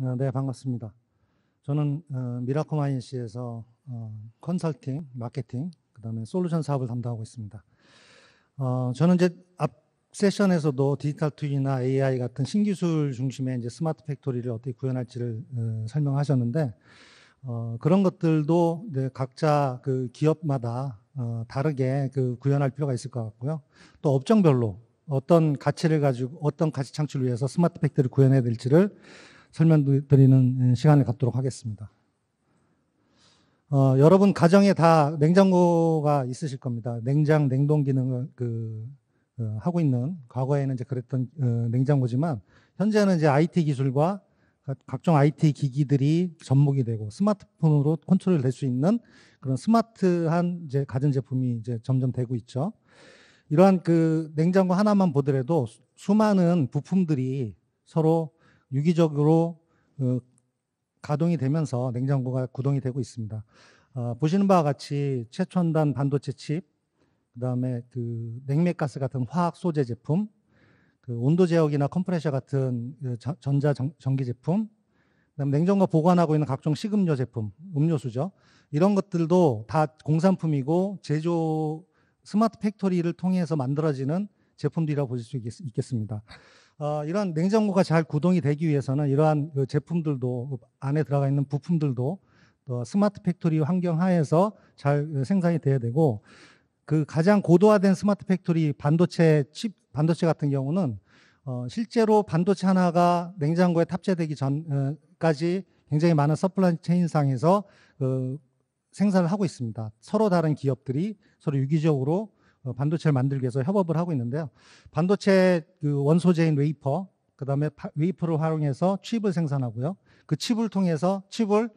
어, 네, 반갑습니다. 저는 어, 미라코마인시에서 어, 컨설팅, 마케팅, 그 다음에 솔루션 사업을 담당하고 있습니다. 저는 이제 앞 세션에서도 디지털 툴이나 AI 같은 신기술 중심의 이제 스마트 팩토리를 어떻게 구현할지를 설명하셨는데 그런 것들도 각자 그 기업마다 다르게 그 구현할 필요가 있을 것 같고요. 또 업종별로 어떤 가치를 가지고 어떤 가치 창출을 위해서 스마트 팩토리를 구현해야 될지를 설명드리는 시간을 갖도록 하겠습니다. 어, 여러분 가정에 다 냉장고가 있으실 겁니다. 냉장, 냉동 기능을 그, 어, 하고 있는 과거에는 이제 그랬던 어, 냉장고지만 현재는 이제 IT 기술과 각종 IT 기기들이 접목이 되고 스마트폰으로 컨트롤 될 수 있는 그런 스마트한 이제 가전 제품이 이제 점점 되고 있죠. 이러한 그 냉장고 하나만 보더라도 수많은 부품들이 서로 유기적으로 그 가동이 되면서 냉장고가 구동이 되고 있습니다. 어, 보시는 바와 같이 최첨단 반도체 칩, 그다음에 그 냉매가스 같은 화학 소재 제품, 그 온도 제어기나 컴프레셔 같은 그 전자 전기 제품, 그다음 냉장고 보관하고 있는 각종 식음료 제품, 음료수죠. 이런 것들도 다 공산품이고 제조 스마트 팩토리를 통해서 만들어지는 제품들이라고 보실 수 있겠, 있겠습니다. 어, 이런 냉장고가 잘 구동이 되기 위해서는 이러한 그 제품들도 그 안에 들어가 있는 부품들도 또 스마트 팩토리 환경 하에서 잘 생산이 돼야 되고 그 가장 고도화된 스마트 팩토리 반도체 칩 반도체 같은 경우는 어, 실제로 반도체 하나가 냉장고에 탑재되기 전까지 굉장히 많은 서플라이 체인상에서 그 생산을 하고 있습니다. 서로 다른 기업들이 서로 유기적으로 어, 반도체를 만들기 위해서 협업을 하고 있는데요. 반도체 그 원소재인 웨이퍼, 그 다음에 웨이퍼를 활용해서 칩을 생산하고요. 그 칩을 통해서 칩을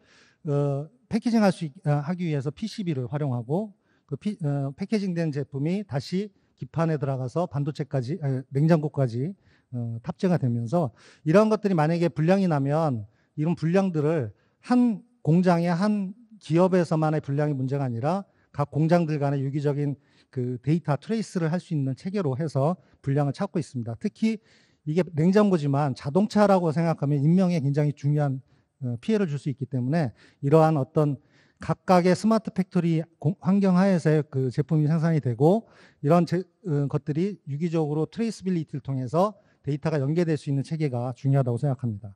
어, 패키징 할수 어, 하기 위해서 PCB를 활용하고 그 피, 어, 패키징된 제품이 다시 기판에 들어가서 반도체까지 아니, 냉장고까지 어, 탑재가 되면서 이런 것들이 만약에 불량이 나면 이런 불량들을 한 공장의 한 기업에서만의 불량이 문제가 아니라 각 공장들 간의 유기적인 그 데이터 트레이스를 할 수 있는 체계로 해서 분량을 찾고 있습니다. 특히 이게 냉장고지만 자동차라고 생각하면 인명에 굉장히 중요한 어, 피해를 줄 수 있기 때문에 이러한 어떤 각각의 스마트 팩토리 환경 하에서 그 제품이 생산이 되고 이런 제, 음, 것들이 유기적으로 트레이스빌리티를 통해서 데이터가 연계될 수 있는 체계가 중요하다고 생각합니다.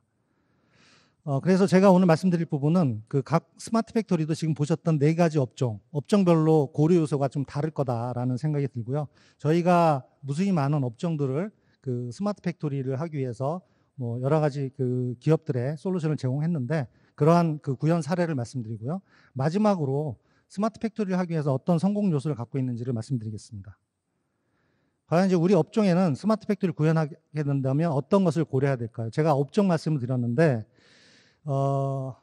어, 그래서 제가 오늘 말씀드릴 부분은 그 각 스마트 팩토리도 지금 보셨던 네 가지 업종, 업종별로 고려 요소가 좀 다를 거다라는 생각이 들고요. 저희가 무수히 많은 업종들을 그 스마트 팩토리를 하기 위해서 뭐 여러 가지 그 기업들의 솔루션을 제공했는데 그러한 그 구현 사례를 말씀드리고요. 마지막으로 스마트 팩토리를 하기 위해서 어떤 성공 요소를 갖고 있는지를 말씀드리겠습니다. 과연 이제 우리 업종에는 스마트 팩토리를 구현하게 된다면 어떤 것을 고려해야 될까요? 제가 업종 말씀을 드렸는데 어,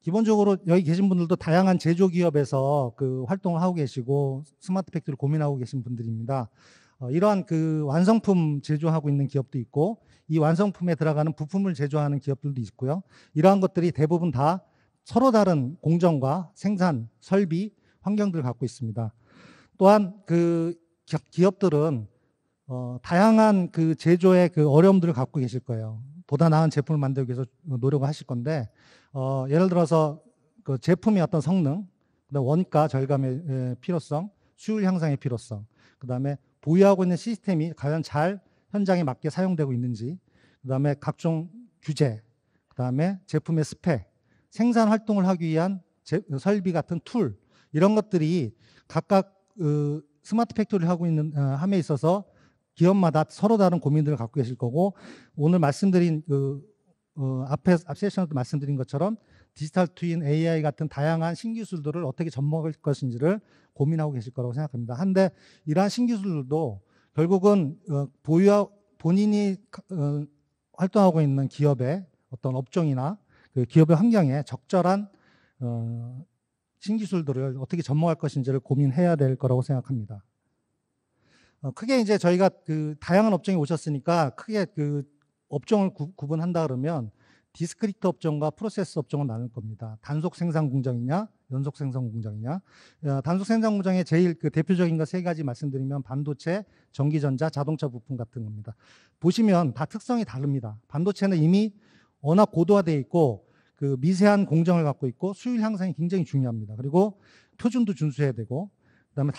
기본적으로 여기 계신 분들도 다양한 제조 기업에서 그 활동을 하고 계시고 스마트 팩트를 고민하고 계신 분들입니다. 어, 이러한 그 완성품 제조하고 있는 기업도 있고 이 완성품에 들어가는 부품을 제조하는 기업들도 있고요. 이러한 것들이 대부분 다 서로 다른 공정과 생산, 설비, 환경들을 갖고 있습니다. 또한 그 기업들은 어, 다양한 그 제조의 그 어려움들을 갖고 계실 거예요. 보다 나은 제품을 만들기 위해서 노력을 하실 건데 어, 예를 들어서 그 제품의 어떤 성능, 그다음 원가 절감의 예, 필요성, 수율 향상의 필요성, 그다음에 보유하고 있는 시스템이 과연 잘 현장에 맞게 사용되고 있는지, 그다음에 각종 규제, 그다음에 제품의 스펙, 생산 활동을 하기 위한 제, 설비 같은 툴 이런 것들이 각각 그 스마트 팩토리를 하고 있는 어, 함에 있어서 기업마다 서로 다른 고민들을 갖고 계실 거고 오늘 말씀드린 그 어, 앞에 앞 세션에도 말씀드린 것처럼 디지털 트윈 AI 같은 다양한 신기술들을 어떻게 접목할 것인지를 고민하고 계실 거라고 생각합니다. 한데 이러한 신기술들도 결국은 어, 보유 본인이 어, 활동하고 있는 기업의 어떤 업종이나 그 기업의 환경에 적절한 어, 신기술들을 어떻게 접목할 것인지를 고민해야 될 거라고 생각합니다. 어, 크게 이제 저희가 그 다양한 업종이 오셨으니까 크게 그 업종을 구, 분한다 그러면 디스크리트 업종과 프로세스 업종을 나눌 겁니다. 단속 생산 공장이냐 연속 생산 공장이냐 어, 단속 생산 공장의 제일 그 대표적인 것 세 가지 말씀드리면 반도체, 전기전자, 자동차 부품 같은 겁니다. 보시면 다 특성이 다릅니다. 반도체는 이미 워낙 고도화되어 있고 그 미세한 공정을 갖고 있고 수율 향상이 굉장히 중요합니다. 그리고 표준도 준수해야 되고 그다음에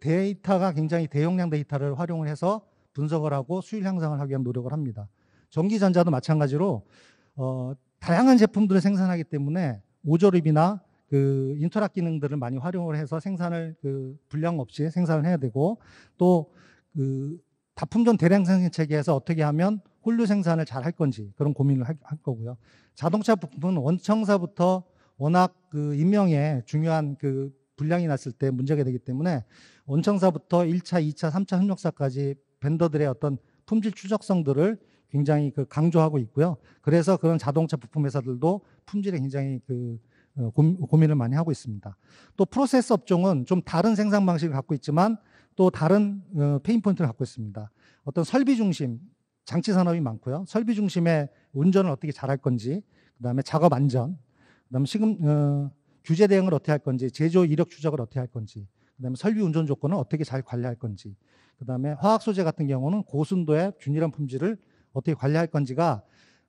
데, 이터가 굉장히 대용량 데이터를 활용을 해서 분석을 하고 수율 향상을 하기 위한 노력을 합니다. 전기전자도 마찬가지로 어, 다양한 제품들을 생산하기 때문에 오조립이나 그 인터락 기능들을 많이 활용을 해서 생산을 그 불량 없이 생산을 해야 되고 또 그 다품종 대량 생산 체계에서 어떻게 하면 홀류 생산을 잘 할 건지 그런 고민을 할 거고요. 자동차 부품은 원청사부터 워낙 그 인명에 중요한 그 불량이 났을 때 문제가 되기 때문에 원청사부터 1차, 2차, 3차 협력사까지 밴더들의 어떤 품질 추적성들을 굉장히 그 강조하고 있고요. 그래서 그런 자동차 부품 회사들도 품질에 굉장히 그 어, 고민을 많이 하고 있습니다. 또 프로세스 업종은 좀 다른 생산 방식을 갖고 있지만 또 다른 어, 페인 포인트를 갖고 있습니다. 어떤 설비 중심 장치 산업이 많고요. 설비 중심의 운전을 어떻게 잘 할 건지, 그다음에 작업 안전, 그다음에 시금 어, 규제 대응을 어떻게 할 건지, 제조 이력 추적을 어떻게 할 건지, 그다음에 설비 운전 조건은 어떻게 잘 관리할 건지, 그다음에 화학 소재 같은 경우는 고순도의 균일한 품질을 어떻게 관리할 건지가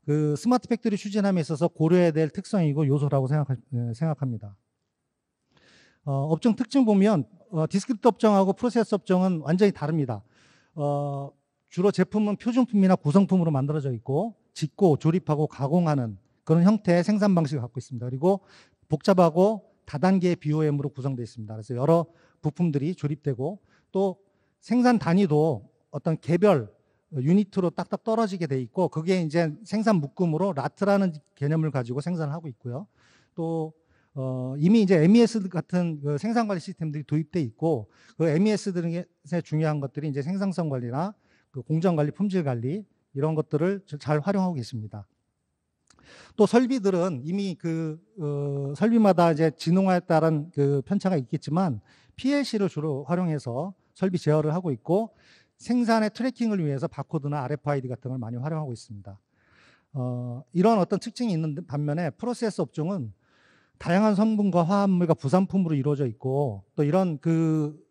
그 스마트 팩토리 추진함에 있어서 고려해야 될 특성이고 요소라고 생각, 예, 합니다 어, 업종 특징 보면 어, 디스크립트 업종하고 프로세스 업종은 완전히 다릅니다. 어, 주로 제품은 표준품이나 구성품으로 만들어져 있고 짓고 조립하고 가공하는 그런 형태의 생산 방식을 갖고 있습니다. 그리고 복잡하고 다단계 BOM으로 구성되어 있습니다. 그래서 여러 부품들이 조립되고 또 생산 단위도 어떤 개별 유니트로 딱딱 떨어지게 돼 있고 그게 이제 생산 묶음으로 라트라는 개념을 가지고 생산을 하고 있고요. 또 어, 이미 이제 MES 같은 그 생산 관리 시스템들이 도입돼 있고 그 MES 등의 중요한 것들이 이제 생산성 관리나 그 공정 관리, 품질 관리 이런 것들을 잘 활용하고 계십니다. 또 설비들은 이미 그 어, 설비마다 이제 진홍에 따른 그 편차가 있겠지만 PLC를 주로 활용해서 설비 제어를 하고 있고 생산의 트래킹을 위해서 바코드나 RFID 같은 걸 많이 활용하고 있습니다. 어, 이런 어떤 특징이 있는 반면에 프로세스 업종은 다양한 성분과 화합물과 부산품으로 이루어져 있고 또 이런 그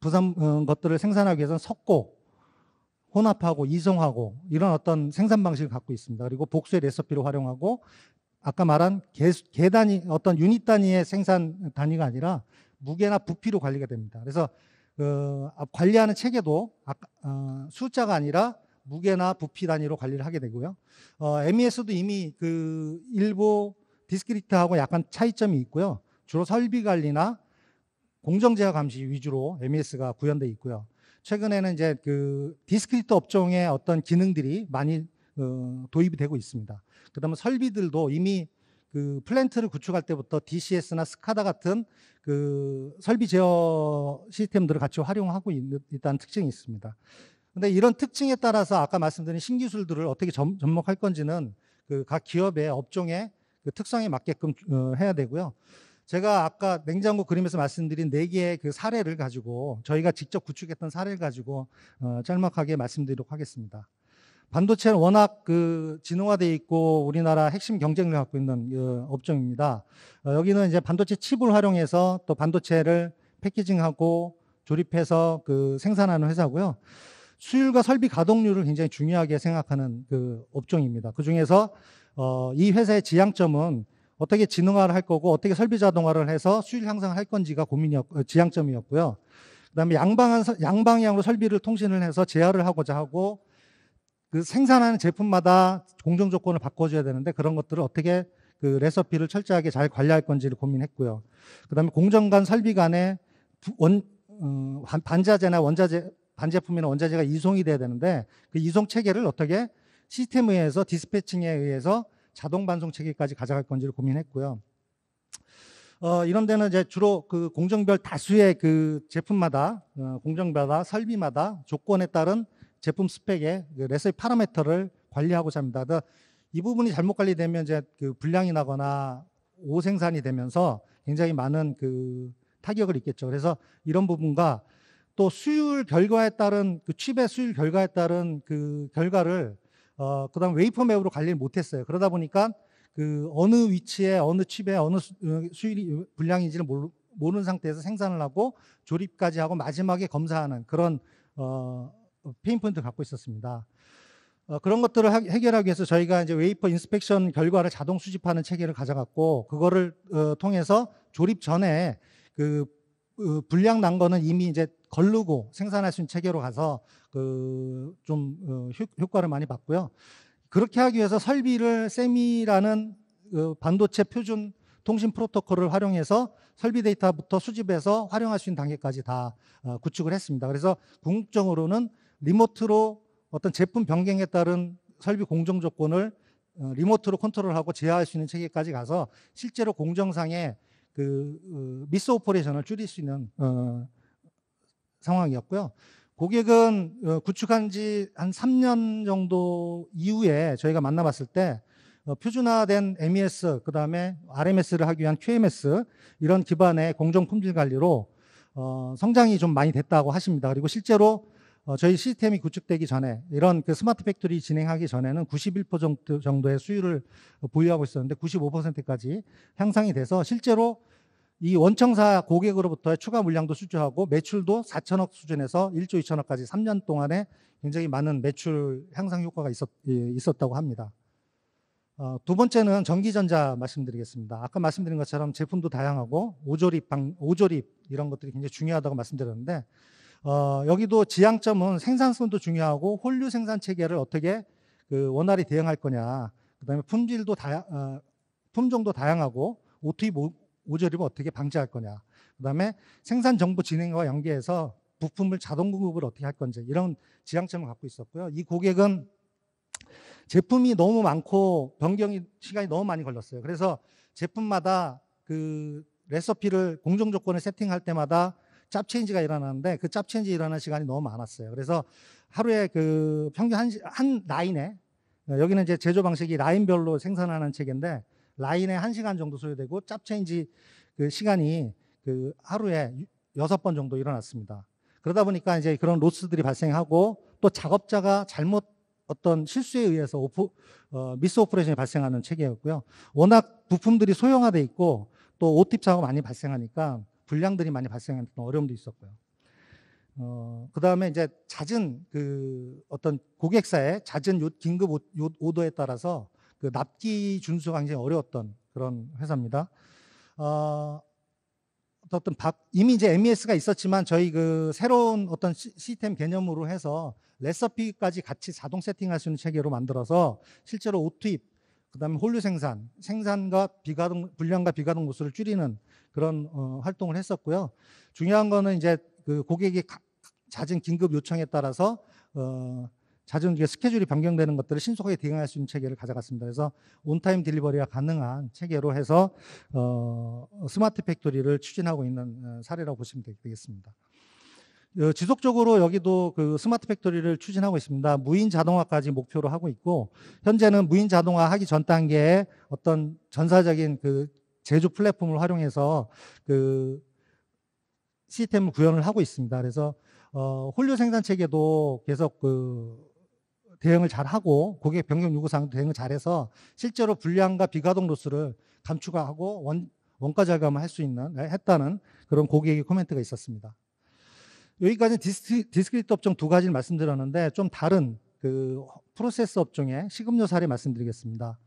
부산 음, 것들을 생산하기 위해서는 섞고 혼합하고 이성하고 이런 어떤 생산 방식을 갖고 있습니다. 그리고 복수의 레시피로 활용하고 아까 말한 개, 개 단위 어떤 유닛 단위의 생산 단위가 아니라 무게나 부피로 관리가 됩니다. 그래서 그 관리하는 체계도 아까, 어, 숫자가 아니라 무게나 부피 단위로 관리를 하게 되고요. 어, MES도 이미 그 일부 디스크리트하고 약간 차이점이 있고요. 주로 설비 관리나 공정제어 감시 위주로 MES가 구현돼 있고요. 최근에는 이제 그 디스크리트 업종의 어떤 기능들이 많이 어, 도입이 되고 있습니다. 그다음에 설비들도 이미 그 플랜트를 구축할 때부터 DCS나 스카다 같은 그 설비 제어 시스템들을 같이 활용하고 있다는 특징이 있습니다. 근데 이런 특징에 따라서 아까 말씀드린 신기술들을 어떻게 점, 접목할 건지는 그 각 기업의 업종의 그 특성에 맞게끔 어, 해야 되고요. 제가 아까 냉장고 그림에서 말씀드린 네 개의 그 사례를 가지고 저희가 직접 구축했던 사례를 가지고 어, 짤막하게 말씀드리도록 하겠습니다. 반도체는 워낙 그진흥화어 있고 우리나라 핵심 경쟁을 력 갖고 있는 그 업종입니다. 어, 여기는 이제 반도체 칩을 활용해서 또 반도체를 패키징하고 조립해서 그 생산하는 회사고요. 수율과 설비 가동률을 굉장히 중요하게 생각하는 그 업종입니다. 그 중에서 어, 이 회사의 지향점은 어떻게 지능화를 할 거고 어떻게 설비 자동화를 해서 수율 향상을 할 건지가 고민이었 어, 지향점이었고요. 그다음에 양방한 양방향으로 설비를 통신을 해서 제어를 하고자 하고 그 생산하는 제품마다 공정 조건을 바꿔줘야 되는데 그런 것들을 어떻게 그 레서피를 철저하게 잘 관리할 건지를 고민했고요. 그다음에 공정 간 설비 간에원 음, 어, 반자재나 원자재 반제품이나 원자재가 이송이 돼야 되는데 그 이송 체계를 어떻게 시스템에 의해서 디스패칭에 의해서 자동 반송 체계까지 가져갈 건지를 고민했고요. 어, 이런 데는 이제 주로 그 공정별 다수의 그 제품마다 어, 공정마다 설비마다 조건에 따른 제품 스펙의 그 레슬 파라미터를 관리하고자 합니다. 이 부분이 잘못 관리되면 이제 그 불량이 나거나 오생산이 되면서 굉장히 많은 그 타격을 입겠죠. 그래서 이런 부분과 또 수율 결과에 따른 그 칩의 수율 결과에 따른 그 결과를 어, 그다음 웨이퍼 맵으로 관리를 못했어요. 그러다 보니까 그 어느 위치에 어느 칩에 어느 수, 어, 율이불량인지를 어, 모르, 모르는 상태에서 생산을 하고 조립까지 하고 마지막에 검사하는 그런 어, 페인 포인트 갖고 있었습니다. 어, 그런 것들을 하, 해결하기 위해서 저희가 이제 웨이퍼 인스펙션 결과를 자동 수집하는 체계를 가져갔고 그거를 어, 통해서 조립 전에 그 어, 불량 난 거는 이미 이제 걸르고 생산할 수 있는 체계로 가서 그좀 어, 효과를 많이 봤고요. 그렇게 하기 위해서 설비를 세미라는 어, 반도체 표준 통신 프로토콜을 활용해서 설비 데이터부터 수집해서 활용할 수 있는 단계까지 다 어, 구축을 했습니다. 그래서 궁극적으로는 리모트로 어떤 제품 변경에 따른 설비 공정 조건을 리모트로 컨트롤하고 제어할 수 있는 체계까지 가서 실제로 공정상의 그 미스 오퍼레이션을 줄일 수 있는 상황이었고요. 고객은 어, 구축한 지 한 3년 정도 이후에 저희가 만나봤을 때 어, 표준화된 MES, 그 다음에 RMS를 하기 위한 QMS 이런 기반의 공정 품질 관리로 어, 성장이 좀 많이 됐다고 하십니다. 그리고 실제로 저희 시스템이 구축되기 전에 이런 그 스마트 팩토리 진행하기 전에는 91% 정도의 수율을 보유하고 있었는데 95%까지 향상이 돼서 실제로 이 원청사 고객으로부터의 추가 물량도 수주하고 매출도 4천억 수준에서 1조 2천억까지 3년 동안에 굉장히 많은 매출 향상 효과가 있었, 예, 있었다고 합니다. 어, 두 번째는 전기전자 말씀드리겠습니다. 아까 말씀드린 것처럼 제품도 다양하고 오조립, 방, 오조립 이런 것들이 굉장히 중요하다고 말씀드렸는데 어, 여기도 지향점은 생산성도 중요하고 혼류 생산 체계를 어떻게 그 원활히 대응할 거냐 그다음에 품질도 다 어, 품종도 다양하고 o t 오조립을 어떻게 방지할 거냐. 그다음에 생산 정보 진행과 연계해서 부품을 자동 공급을 어떻게 할 건지 이런 지향점을 갖고 있었고요. 이 고객은 제품이 너무 많고 변경이 시간이 너무 많이 걸렸어요. 그래서 제품마다 그 레시피를 공정 조건을 세팅할 때마다 짭체인지가 일어나는데 그 짭체인지 일어나는 시간이 너무 많았어요. 그래서 하루에 그 평균 한, 한 라인에 여기는 이제 제조 방식이 라인별로 생산하는 책인데 라인에 한시간 정도 소요되고 짭체인지 그 시간이 그 하루에 여섯 번 정도 일어났습니다. 그러다 보니까 이제 그런 로스들이 발생하고 또 작업자가 잘못 어떤 실수에 의해서 오프, 어, 미스 오퍼레이션이 발생하는 체계였고요. 워낙 부품들이 소형화돼 있고 또 오팁 사고 많이 발생하니까 불량들이 많이 발생하는 어려움도 있었고요. 어, 그 다음에 이제 잦은 그 어떤 고객사의 잦은 요, 긴급 오, 요, 오도에 따라서 그 납기 준수가 굉장히 어려웠던 그런 회사입니다. 어, 어떤 밥, 이미 이제 MES가 있었지만 저희 그 새로운 어떤 시스템 개념으로 해서 레서피까지 같이 자동 세팅할 수 있는 체계로 만들어서 실제로 오투입, 그 다음에 홀류 생산, 생산과 비가동, 불량과 비가동 무수를 줄이는 그런 어, 활동을 했었고요. 중요한 거는 이제 그 고객이 가, 잦은 긴급 요청에 따라서 어, 자전의 스케줄이 변경되는 것들을 신속하게 대응할 수 있는 체계를 가져갔습니다. 그래서 온타임 딜리버리가 가능한 체계로 해서 어, 스마트 팩토리를 추진하고 있는 어, 사례라고 보시면 되겠습니다. 어, 지속적으로 여기도 그 스마트 팩토리를 추진하고 있습니다. 무인 자동화까지 목표로 하고 있고 현재는 무인 자동화 하기 전 단계에 어떤 전사적인 그 제조 플랫폼을 활용해서 그 시스템을 구현을 하고 있습니다. 그래서 어, 홀류 생산 체계도 계속 그 대응을 잘하고 고객 변경 요구사항 대응을 잘해서 실제로 불량과 비가동 로스를 감축하고 원, 원가 절감을 할 수 있는 네, 했다는 그런 고객의 코멘트가 있었습니다. 여기까지 디스, 크디스크립트 업종 두 가지를 말씀드렸는데 좀 다른 그 프로세스 업종의 식음료 사례 말씀드리겠습니다.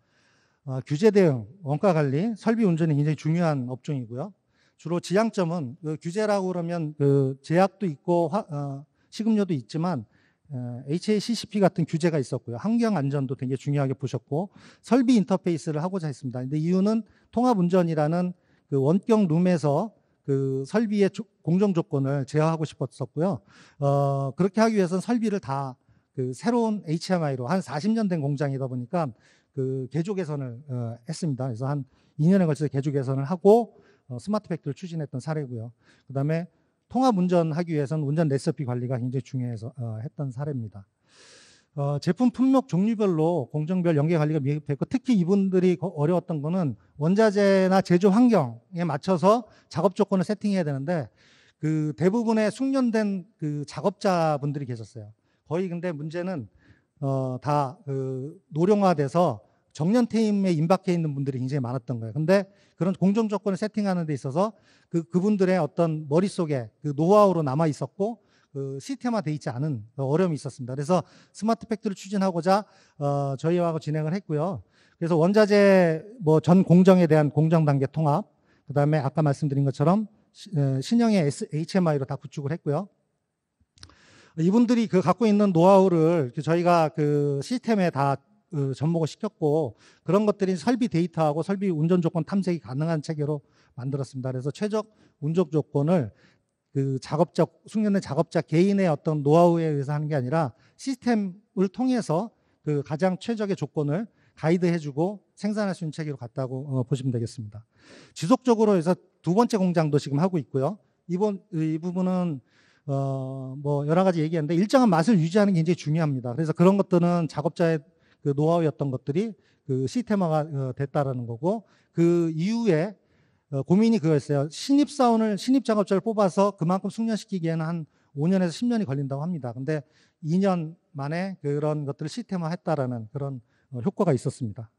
어, 규제 대응, 원가 관리, 설비 운전이 굉장히 중요한 업종이고요. 주로 지향점은 그 규제라고 그러면 그 제약도 있고 화, 어, 식음료도 있지만 HACCP 같은 규제가 있었고요. 환경 안전도 되게 중요하게 보셨고 설비 인터페이스를 하고자 했습니다. 근데 이유는 통합 운전이라는 그 원격 룸에서 그 설비의 조, 공정 조건을 제어하고 싶었었고요. 어, 그렇게 하기 위해서는 설비를 다 그 새로운 HMI로 한 40년 된 공장이다 보니까 그 개조 개선을 어, 했습니다. 그래서 한 2년에 걸쳐서 개조 개선을 하고 어, 스마트 팩트를 추진했던 사례고요. 그다음에 통합 운전하기 위해서는 운전 레시피 관리가 굉장히 중요해서 어, 했던 사례입니다. 어, 제품 품목 종류별로 공정별 연계 관리가 미흡했고 특히 이분들이 어려웠던 거는 원자재나 제조 환경에 맞춰서 작업 조건을 세팅해야 되는데 그 대부분의 숙련된 그 작업자분들이 계셨어요. 거의 근데 문제는 어, 다그 노령화돼서 정년 퇴임에 임박해 있는 분들이 굉장히 많았던 거예요. 근데 그런 공정 조건을 세팅하는 데 있어서 그 그분들의 어떤 머릿속에 그 노하우로 남아 있었고 그 시스템화 돼 있지 않은 그 어려움이 있었습니다. 그래서 스마트 팩트를 추진하고자 어 저희와 진행을 했고요. 그래서 원자재 뭐 전 공정에 대한 공정 단계 통합, 그다음에 아까 말씀드린 것처럼 어, 신형의 HMI로 다 구축을 했고요. 이분들이 그 갖고 있는 노하우를 그 저희가 그 시스템에 다그 접목을 시켰고 그런 것들이 설비 데이터하고 설비 운전 조건 탐색이 가능한 체계로 만들었습니다. 그래서 최적 운전 조건을 그 작업자 숙련된 작업자 개인의 어떤 노하우에 의해서 하는 게 아니라 시스템을 통해서 그 가장 최적의 조건을 가이드해주고 생산할 수 있는 체계로 갔다고 어, 보시면 되겠습니다. 지속적으로 해서 두 번째 공장도 지금 하고 있고요. 이번 이 부분은 어, 뭐 여러 가지 얘기했는데 일정한 맛을 유지하는 게 굉장히 중요합니다. 그래서 그런 것들은 작업자의 그 노하우였던 것들이 그 시스템화가 어, 됐다라는 거고 그 이후에 어, 고민이 그거였어요. 신입 사원을 신입 작업자를 뽑아서 그만큼 숙련시키기에는 한 5년에서 10년이 걸린다고 합니다. 근데 2년 만에 그런 것들을 시스템화했다라는 그런 어, 효과가 있었습니다.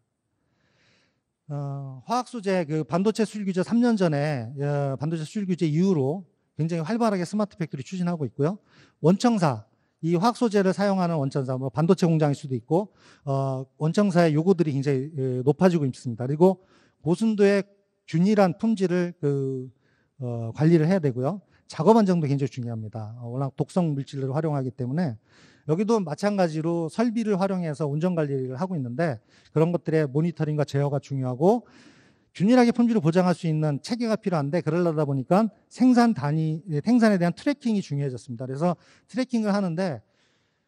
어, 화학 소재 그 반도체 수출 규제 3년 전에 반도체 수출 규제 이후로 굉장히 활발하게 스마트 팩토리 추진하고 있고요. 원청사 이 화학 소재를 사용하는 원천사, 뭐 반도체 공장일 수도 있고 어, 원천사의 요구들이 굉장히 높아지고 있습니다. 그리고 고순도의 균일한 품질을 그, 어, 관리를 해야 되고요. 작업 안정도 굉장히 중요합니다. 어, 워낙 독성 물질을 활용하기 때문에 여기도 마찬가지로 설비를 활용해서 운전 관리를 하고 있는데 그런 것들의 모니터링과 제어가 중요하고 균일하게 품질을 보장할 수 있는 체계가 필요한데 그러려다 보니까 생산 단위, 예, 생산에 대한 트래킹이 중요해졌습니다. 그래서 트래킹을 하는데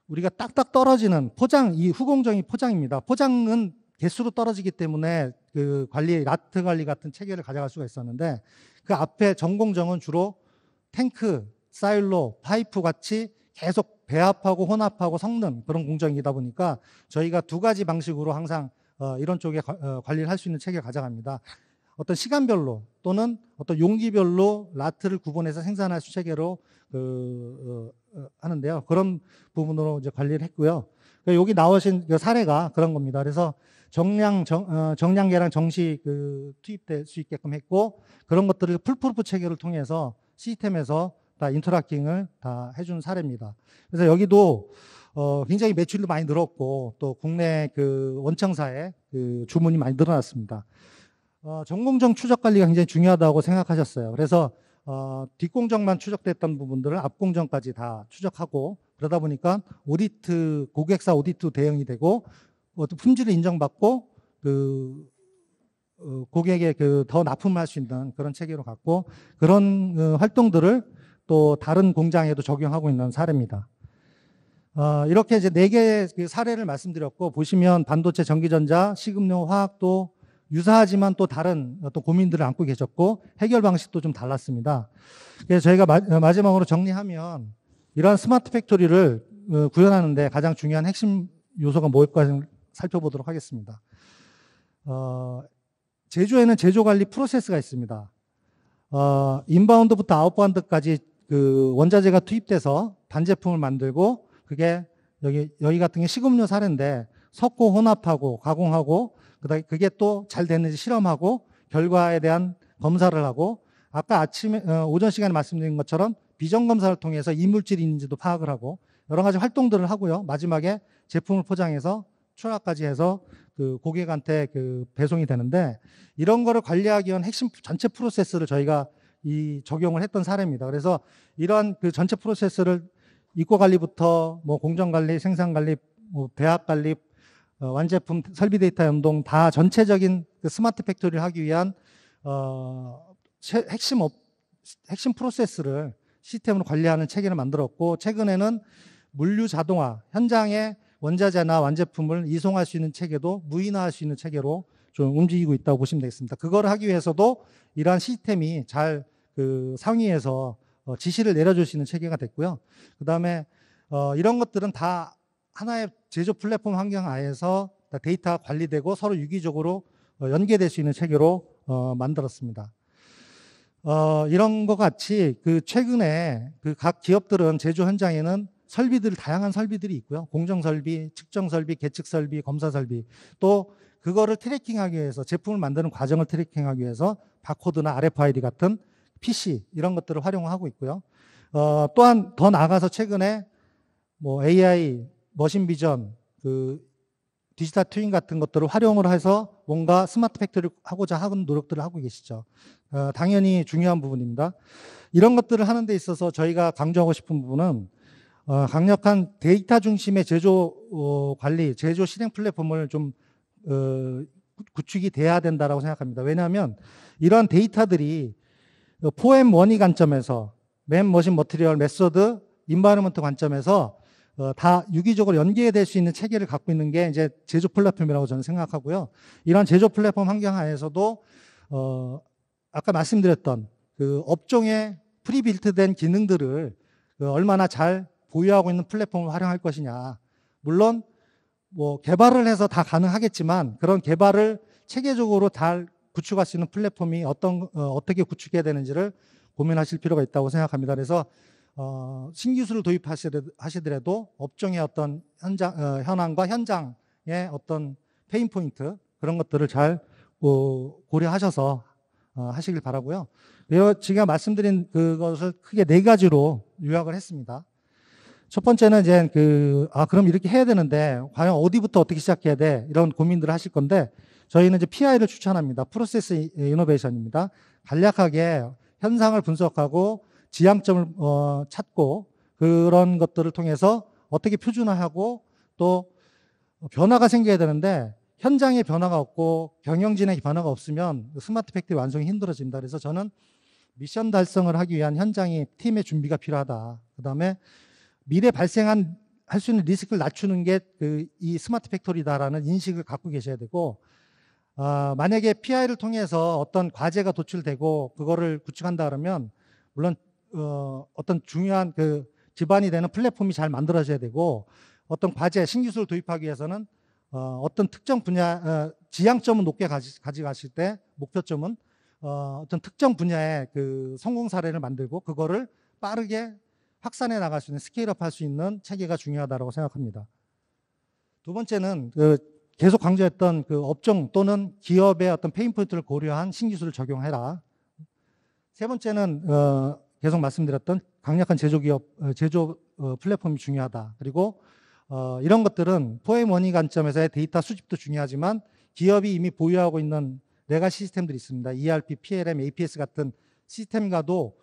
우리가 딱딱 떨어지는 포장, 이 후공정이 포장입니다. 포장은 개수로 떨어지기 때문에 그 관리, 라트 관리 같은 체계를 가져갈 수가 있었는데 그 앞에 전공정은 주로 탱크, 사일로, 파이프 같이 계속 배합하고 혼합하고 섞는 그런 공정이다 보니까 저희가 두 가지 방식으로 항상 어, 이런 쪽에 어, 관리를 할 수 있는 체계를 가져갑니다. 어떤 시간별로 또는 어떤 용기별로 라트를 구분해서 생산할 수 체계로 그, 어, 어 하는데요. 그런 부분으로 이제 관리를 했고요. 그 여기 나오신 그 사례가 그런 겁니다. 그래서 정량 정, 정량계랑 정시 그 투입될 수 있게끔 했고 그런 것들을 풀프루프 체계를 통해서 시스템에서 다 인터락킹을 다 해준 사례입니다. 그래서 여기도 어, 굉장히 매출도 많이 늘었고 또 국내 그원청사에그 주문이 많이 늘어났습니다. 어, 전공정 추적 관리가 굉장히 중요하다고 생각하셨어요. 그래서 어, 뒷공정만 추적됐던 부분들을 앞공정까지 다 추적하고 그러다 보니까 오디트 고객사 오디트 대응이 되고 어, 떤 품질을 인정받고 그 어, 고객의 그 더 납품할 수 있는 그런 체계로 갖고 그런 그 활동들을 또 다른 공장에도 적용하고 있는 사례입니다. 어, 이렇게 이제 네 개의 그 사례를 말씀드렸고 보시면 반도체, 전기전자, 식음료, 화학도 유사하지만 또 다른 어떤 고민들을 안고 계셨고 해결 방식도 좀 달랐습니다. 그래서 저희가 마, 어, 지막으로 정리하면 이러한 스마트 팩토리를 어, 구현하는데 가장 중요한 핵심 요소가 뭘까 좀 살펴보도록 하겠습니다. 어, 제조에는 제조 관리 프로세스가 있습니다. 어, 인바운드부터 아웃바운드까지 그 원자재가 투입돼서 반제품을 만들고 그게 여기 여기 같은 게 식음료 사례인데 섞고 혼합하고 가공하고 그다음에 그게 또 잘 됐는지 실험하고 결과에 대한 검사를 하고 아까 아침에 어, 오전 시간에 말씀드린 것처럼 비전 검사를 통해서 이물질인지도 파악을 하고 여러 가지 활동들을 하고요. 마지막에 제품을 포장해서 출하까지 해서 그 고객한테 그 배송이 되는데 이런 거를 관리하기 위한 핵심 전체 프로세스를 저희가 이 적용을 했던 사례입니다. 그래서 이러한 그 전체 프로세스를 입고 관리부터 뭐 공정 관리, 생산 관리, 뭐 배합 관리, 어, 완제품 설비 데이터 연동 다 전체적인 그 스마트 팩토리를 하기 위한 어, 핵심 업, 핵심 프로세스를 시스템으로 관리하는 체계를 만들었고 최근에는 물류 자동화 현장에 원자재나 완제품을 이송할 수 있는 체계도 무인화할 수 있는 체계로 좀 움직이고 있다고 보시면 되겠습니다. 그걸 하기 위해서도 이러한 시스템이 잘 그 상위에서 어, 지시를 내려줄 수 있는 체계가 됐고요. 그 다음에 어, 이런 것들은 다 하나의 제조 플랫폼 환경 안에서 데이터 관리되고 서로 유기적으로 어, 연계될 수 있는 체계로 만들었습니다. 이런 것 같이 그 최근에 그 각 기업들은 제조 현장에는 설비들 다양한 설비들이 있고요. 공정 설비, 측정 설비, 계측 설비, 검사 설비 또 그거를 트래킹하기 위해서 제품을 만드는 과정을 트래킹하기 위해서 바코드나 RFID 같은 PC 이런 것들을 활용하고 있고요. 어, 또한 더 나아가서 최근에 뭐 AI, 머신 비전, 그 디지털 트윈 같은 것들을 활용을 해서 뭔가 스마트 팩트를 하고자 하는 노력들을 하고 계시죠. 어, 당연히 중요한 부분입니다. 이런 것들을 하는 데 있어서 저희가 강조하고 싶은 부분은 어, 강력한 데이터 중심의 제조 어, 관리, 제조 실행 플랫폼을 좀 어, 구축이 돼야 된다라고 생각합니다. 왜냐하면 이러한 데이터들이 그 포엠 원이 관점에서 맨 머신 머트리얼 메소드 인바이러먼트 관점에서 어, 다 유기적으로 연계될 수 있는 체계를 갖고 있는 게 이제 제조 플랫폼이라고 저는 생각하고요. 이러 제조 플랫폼 환경 하에서도 어, 아까 말씀드렸던 그 업종의 프리빌트된 기능들을 그 얼마나 잘 보유하고 있는 플랫폼을 활용할 것이냐. 물론 뭐 개발을 해서 다 가능하겠지만 그런 개발을 체계적으로 잘 구축할 수 있는 플랫폼이 어떤 어, 떻게 구축해야 되는지를 고민하실 필요가 있다고 생각합니다. 그래서 어, 신기술을 도입하시더라도 업종의 어떤 현장 어, 현황과 현장의 어떤 페인 포인트 그런 것들을 잘 어, 고려하셔서 어, 하시길 바라고요. 제가 말씀드린 그것을 크게 네 가지로 요약을 했습니다. 첫 번째는 이제 그, 아, 그럼 이렇게 해야 되는데, 과연 어디부터 어떻게 시작해야 돼? 이런 고민들을 하실 건데, 저희는 이제 PI를 추천합니다. 프로세스 이노베이션입니다. 간략하게 현상을 분석하고 지향점을 어, 찾고 그런 것들을 통해서 어떻게 표준화하고 또 변화가 생겨야 되는데 현장에 변화가 없고 경영진의 변화가 없으면 스마트 팩트리 완성이 힘들어집니다. 그래서 저는 미션 달성을 하기 위한 현장이 팀의 준비가 필요하다. 그다음에 미래 발생한 할 수 있는 리스크를 낮추는 게그이 스마트 팩토리다라는 인식을 갖고 계셔야 되고 어, 만약에 PI를 통해서 어떤 과제가 도출되고 그거를 구축한다 그러면 물론 어, 어떤 중요한 그집안이 되는 플랫폼이 잘 만들어져야 되고 어떤 과제 신기술 도입하기 위해서는 어, 어떤 특정 분야 어, 지향점은 높게 가지, 가져가실 때 목표점은 어, 어떤 특정 분야의 그 성공 사례를 만들고 그거를 빠르게 확산해 나갈 수 있는 스케일업 할 수 있는 체계가 중요하다고 생각합니다. 두 번째는 그 계속 강조했던 그 업종 또는 기업의 어떤 페인포인트를 고려한 신기술을 적용해라. 세 번째는 어, 계속 말씀드렸던 강력한 제조기업, 어, 제조 어, 플랫폼이 중요하다. 그리고 어, 이런 것들은 포에머니 관점에서의 데이터 수집도 중요하지만 기업이 이미 보유하고 있는 내가 시스템들이 있습니다. ERP, PLM, APS 같은 시스템과도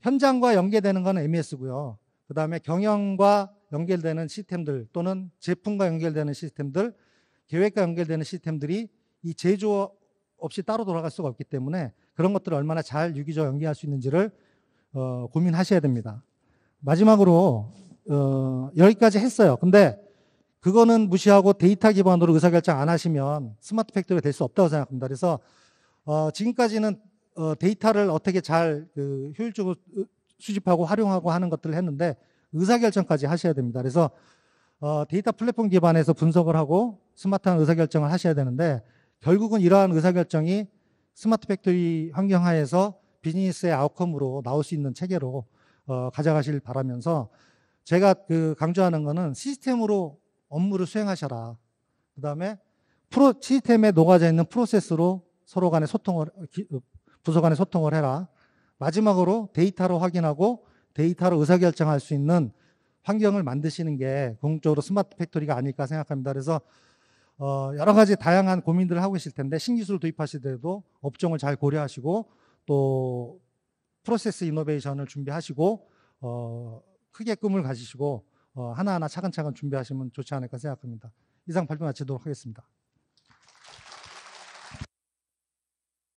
현장과 연계되는 건 m s 고요그 다음에 경영과 연결되는 시스템들 또는 제품과 연결되는 시스템들 계획과 연결되는 시스템들이 이 제조 없이 따로 돌아갈 수가 없기 때문에 그런 것들을 얼마나 잘 유기적으로 연계할 수 있는지를 어, 고민하셔야 됩니다. 마지막으로 어, 여기까지 했어요. 근데 그거는 무시하고 데이터 기반으로 의사결정 안 하시면 스마트 팩토리가 될 수 없다고 생각합니다. 그래서 어, 지금까지는 어, 데이터를 어떻게 잘 그, 효율적으로 수집하고 활용하고 하는 것들을 했는데 의사결정까지 하셔야 됩니다. 그래서 어, 데이터 플랫폼 기반에서 분석을 하고 스마트한 의사결정을 하셔야 되는데 결국은 이러한 의사결정이 스마트 팩토리 환경하에서 비즈니스의 아웃컴으로 나올 수 있는 체계로 어, 가져가실 바라면서 제가 그 강조하는 거는 시스템으로 업무를 수행하셔라. 그 다음에 프로 시스템에 녹아져 있는 프로세스로 서로 간의 소통을 어, 부서 간의 소통을 해라. 마지막으로 데이터로 확인하고 데이터로 의사결정할 수 있는 환경을 만드시는 게공적으로 스마트 팩토리가 아닐까 생각합니다. 그래서 어, 여러 가지 다양한 고민들을 하고 계실 텐데 신기술 도입하실 때도 업종을 잘 고려하시고 또 프로세스 이노베이션을 준비하시고 어, 크게 꿈을 가지시고 어, 하나하나 차근차근 준비하시면 좋지 않을까 생각합니다. 이상 발표 마치도록 하겠습니다.